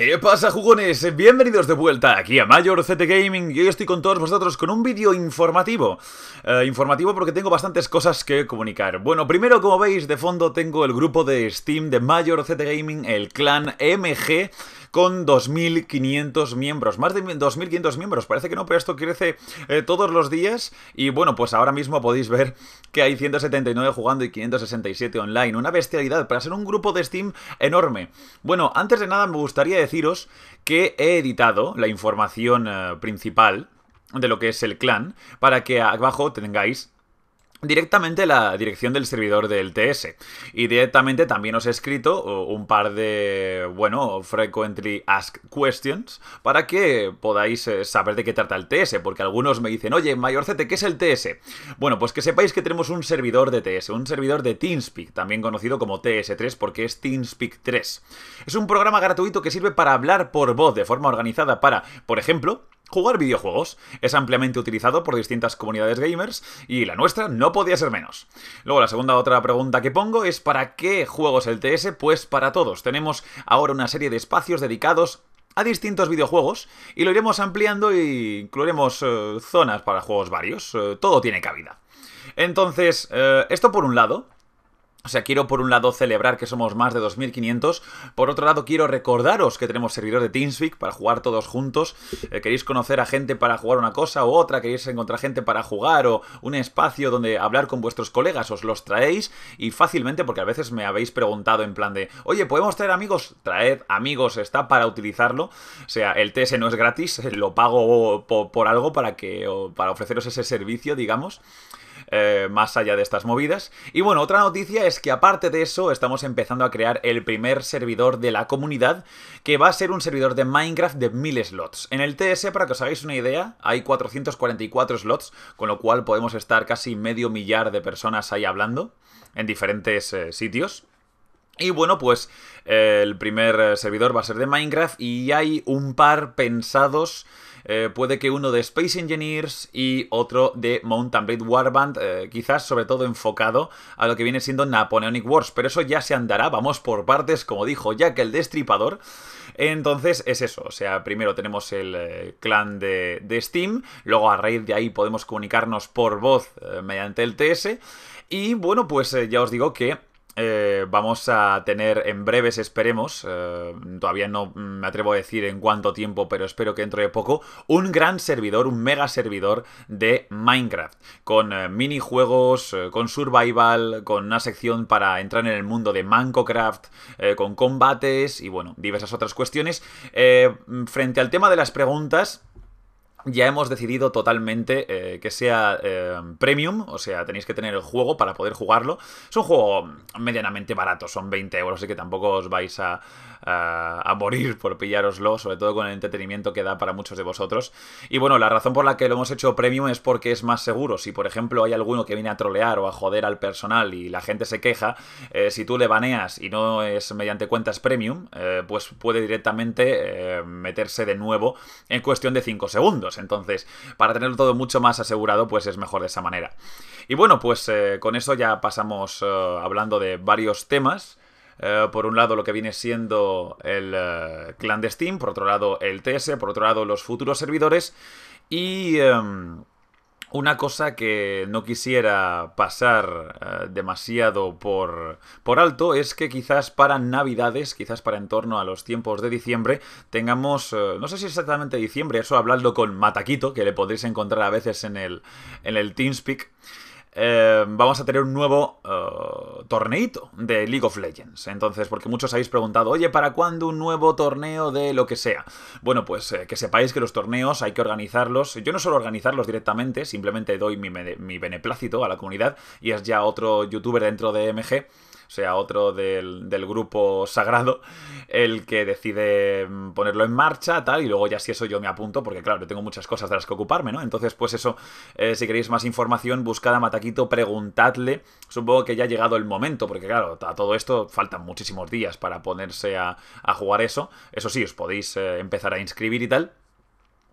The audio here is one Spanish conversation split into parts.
¿Qué pasa jugones? Bienvenidos de vuelta aquí a Mayor CT Gaming y hoy estoy con todos vosotros con un vídeo informativo. Eh, informativo porque tengo bastantes cosas que comunicar. Bueno, primero como veis de fondo tengo el grupo de Steam de Mayor CT Gaming, el clan MG, con 2.500 miembros. Más de 2.500 miembros, parece que no, pero esto crece eh, todos los días. Y bueno, pues ahora mismo podéis ver que hay 179 jugando y 567 online. Una bestialidad para ser un grupo de Steam enorme. Bueno, antes de nada me gustaría decir deciros que he editado la información eh, principal de lo que es el clan para que abajo tengáis directamente la dirección del servidor del TS. Y directamente también os he escrito un par de, bueno, frequently ask questions para que podáis eh, saber de qué trata el TS, porque algunos me dicen, oye, Mayorcete, ¿qué es el TS? Bueno, pues que sepáis que tenemos un servidor de TS, un servidor de TeamSpeak, también conocido como TS3 porque es TeamSpeak 3. Es un programa gratuito que sirve para hablar por voz de forma organizada para, por ejemplo, Jugar videojuegos es ampliamente utilizado por distintas comunidades gamers y la nuestra no podía ser menos. Luego la segunda otra pregunta que pongo es ¿para qué juegos el TS? Pues para todos. Tenemos ahora una serie de espacios dedicados a distintos videojuegos y lo iremos ampliando e incluiremos eh, zonas para juegos varios. Eh, todo tiene cabida. Entonces, eh, esto por un lado, o sea, quiero por un lado celebrar que somos más de 2.500, por otro lado quiero recordaros que tenemos servidor de Teamspeak para jugar todos juntos, eh, queréis conocer a gente para jugar una cosa u otra, queréis encontrar gente para jugar o un espacio donde hablar con vuestros colegas, os los traéis y fácilmente, porque a veces me habéis preguntado en plan de, oye, ¿podemos traer amigos? Traed amigos, está para utilizarlo, o sea, el TS no es gratis, eh, lo pago por, algo para, que, para ofreceros ese servicio, digamos. Eh, más allá de estas movidas. Y bueno, otra noticia es es que aparte de eso estamos empezando a crear el primer servidor de la comunidad que va a ser un servidor de Minecraft de 1000 slots. En el TS, para que os hagáis una idea, hay 444 slots, con lo cual podemos estar casi medio millar de personas ahí hablando en diferentes eh, sitios. Y bueno, pues eh, el primer eh, servidor va a ser de Minecraft y hay un par pensados eh, puede que uno de Space Engineers y otro de Mountain Blade Warband, eh, quizás sobre todo enfocado a lo que viene siendo Napoleonic Wars, pero eso ya se andará, vamos por partes, como dijo Jack el Destripador. Entonces es eso, o sea, primero tenemos el eh, clan de, Steam, luego a raíz de ahí podemos comunicarnos por voz mediante el TS, y bueno, pues ya os digo que eh, vamos a tener en breves, esperemos, eh, todavía no me atrevo a decir en cuánto tiempo, pero espero que entre de poco, un gran servidor, un mega servidor de Minecraft, con eh, minijuegos, con survival, con una sección para entrar en el mundo de Mancocraft, con combates y bueno, diversas otras cuestiones. frente al tema de las preguntas, ya hemos decidido totalmente eh, que sea em, premium, o sea, tenéis que tener el juego para poder jugarlo. Es un juego medianamente barato, son 20 euros, así que tampoco os vais a, morir por pillároslo, sobre todo con el entretenimiento que da para muchos de vosotros. Y bueno, la razón por la que lo hemos hecho premium es porque es más seguro. Si, por ejemplo, hay alguno que viene a trolear o a joder al personal y la gente se queja, eh, si tú le baneas y no es mediante cuentas premium, eh, pues puede directamente meterse de nuevo en cuestión de 5 segundos. Entonces, para tenerlo todo mucho más asegurado, pues es mejor de esa manera. Y bueno, pues eh, con eso ya pasamos eh, hablando de varios temas. Eh, por un lado lo que viene siendo el clandestino, por otro lado el TS, por otro lado los futuros servidores y... Em, una cosa que no quisiera pasar eh, demasiado por, por alto es que quizás para Navidades, quizás para en torno a los tiempos de diciembre, tengamos, eh, no sé si exactamente diciembre, eso hablando con Mataquito, que le podréis encontrar a veces en el, en el TeamSpeak, eh, vamos a tener un nuevo torneo eh, torneito de League of Legends. Entonces, porque muchos habéis preguntado, oye, ¿para cuándo un nuevo torneo de lo que sea? Bueno, pues eh, que sepáis que los torneos hay que organizarlos. Yo no suelo organizarlos directamente, simplemente doy mi beneplácito a la comunidad y es ya otro youtuber dentro de MG sea otro del, grupo sagrado, el que decide mm, ponerlo en marcha, tal, y luego ya si eso yo me apunto, porque claro, yo tengo muchas cosas de las que ocuparme, ¿no? Entonces, pues eso, eh, si queréis más información, buscad a Mataquito, preguntadle, supongo que ya ha llegado el momento, porque claro, a todo esto faltan muchísimos días para ponerse a, a jugar eso, eso sí, os podéis eh, empezar a inscribir y tal,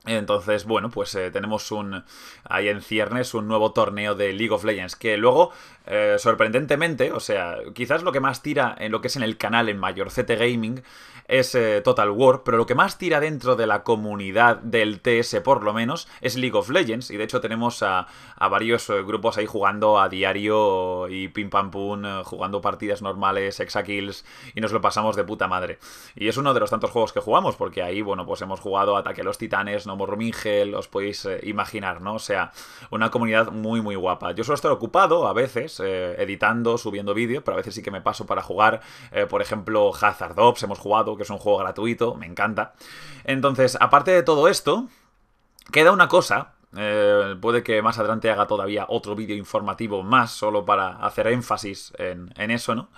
entonces, bueno, pues eh, tenemos un ahí en ciernes un nuevo torneo de League of Legends que luego, eh, sorprendentemente, o sea, quizás lo que más tira en lo que es en el canal en Mayor CT Gaming es eh, Total War, pero lo que más tira dentro de la comunidad del TS por lo menos es League of Legends, y de hecho tenemos a, varios eh, grupos ahí jugando a diario y pim pam pum, eh, jugando partidas normales, kills... y nos lo pasamos de puta madre. Y es uno de los tantos juegos que jugamos, porque ahí, bueno, pues hemos jugado Ataque a los Titanes, No Mingel. os podéis imaginar, ¿no? O sea, una comunidad muy, muy guapa. Yo solo estoy ocupado a veces, editando, subiendo vídeos, pero a veces sí que me paso para jugar, por ejemplo, Hazard Ops, hemos jugado que es un juego gratuito, me encanta. Entonces, aparte de todo esto, queda una cosa eh, puede que más adelante haga todavía otro vídeo informativo más, solo para hacer énfasis en eso, ¿no?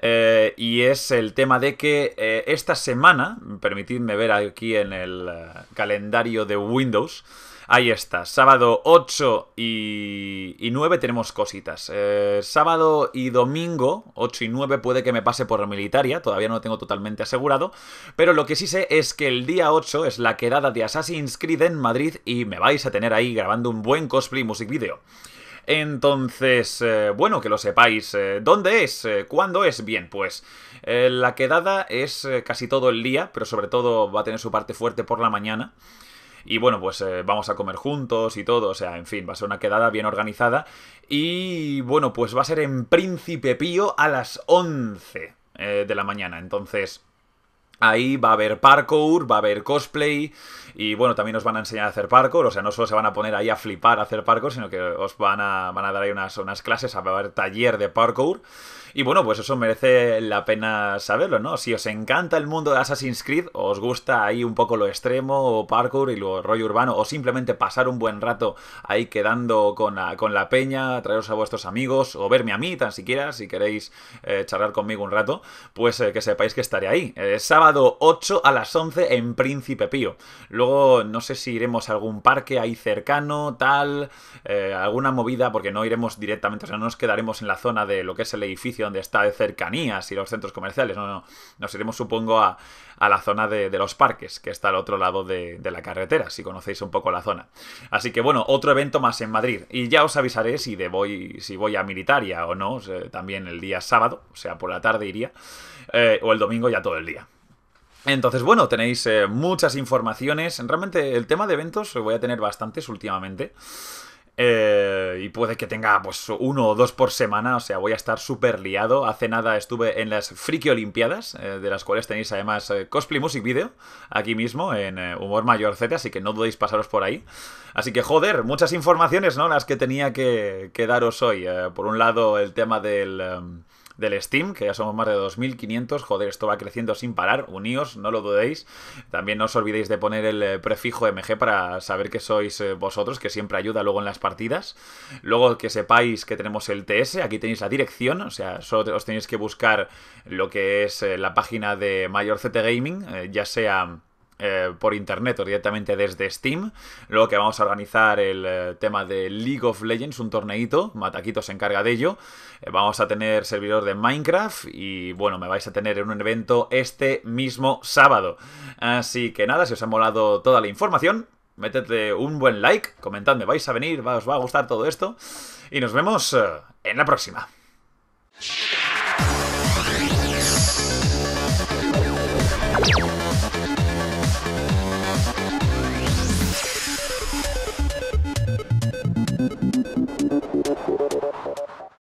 Eh, y es el tema de que eh, esta semana, permitidme ver aquí en el eh, calendario de Windows, ahí está, sábado 8 y, 9 tenemos cositas. sábado y domingo, 8 y 9 puede que me pase por militaria, todavía no lo tengo totalmente asegurado, pero lo que sí sé es que el día 8 es la quedada de Assassin's Creed en Madrid y me vais a tener ahí grabando un buen cosplay music video. Entonces, eh, bueno, que lo sepáis. Eh, ¿Dónde es? Eh, ¿Cuándo es? Bien, pues la quedada es casi todo el día, pero sobre todo va a tener su parte fuerte por la mañana. Y bueno, pues vamos a comer juntos y todo, o sea, en fin, va a ser una quedada bien organizada. Y bueno, pues va a ser en Príncipe Pío a las 11 de la mañana, entonces Ahí va a haber parkour, va a haber cosplay y bueno, también os van a enseñar a hacer parkour, o sea, no solo se van a poner ahí a flipar a hacer parkour, sino que os van a, van a dar ahí unas, clases, a ver, taller de parkour. Y bueno, pues eso merece la pena saberlo, ¿no? Si os encanta el mundo de Assassin's Creed, os gusta ahí un poco lo extremo, o parkour y lo rollo urbano, o simplemente pasar un buen rato ahí quedando con la, con la peña, traeros a vuestros amigos, o verme a mí tan siquiera, si queréis eh, charlar conmigo un rato, pues eh, que sepáis que estaré ahí. Eh, sábado 8 a las 11 en Príncipe Pío. Luego no sé si iremos a algún parque ahí cercano, tal, eh, alguna movida, porque no iremos directamente, o sea, no nos quedaremos en la zona de lo que es el edificio donde está de cercanías y los centros comerciales, no, no, nos iremos supongo a, la zona de, los parques, que está al otro lado de, la carretera, si conocéis un poco la zona. Así que bueno, otro evento más en Madrid. Y ya os avisaré si, de voy, si voy a Militaria o no, eh, también el día sábado, o sea, por la tarde iría, eh, o el domingo ya todo el día. Entonces, bueno, tenéis eh, muchas informaciones. Realmente el tema de eventos voy a tener bastantes últimamente. Eh, y puede que tenga pues uno o dos por semana, o sea, voy a estar súper liado. Hace nada estuve en las Friki Olimpiadas, eh, de las cuales tenéis además cosplay music video aquí mismo en Humor Mayor Z, así que no dudéis pasaros por ahí. Así que joder, muchas informaciones, ¿no? Las que tenía que, daros hoy. por un lado, el tema del... Em, del Steam, que ya somos más de 2.500. Joder, esto va creciendo sin parar. Uníos, no lo dudéis. También no os olvidéis de poner el eh, prefijo MG para saber que sois eh, vosotros, que siempre ayuda luego en las partidas. Luego que sepáis que tenemos el TS, aquí tenéis la dirección, o sea, solo os tenéis que buscar lo que es eh, la página de Mayor CT Gaming, ya sea eh, por internet o directamente desde Steam. Luego que vamos a organizar el eh, tema de League of Legends, un torneito, Mataquito se encarga de ello. Eh, vamos a tener servidor de Minecraft y bueno, me vais a tener en un evento este mismo sábado. Así que nada, si os ha molado toda la información, metedle un buen like, comentadme, vais a venir, os va a gustar todo esto y nos vemos en la próxima.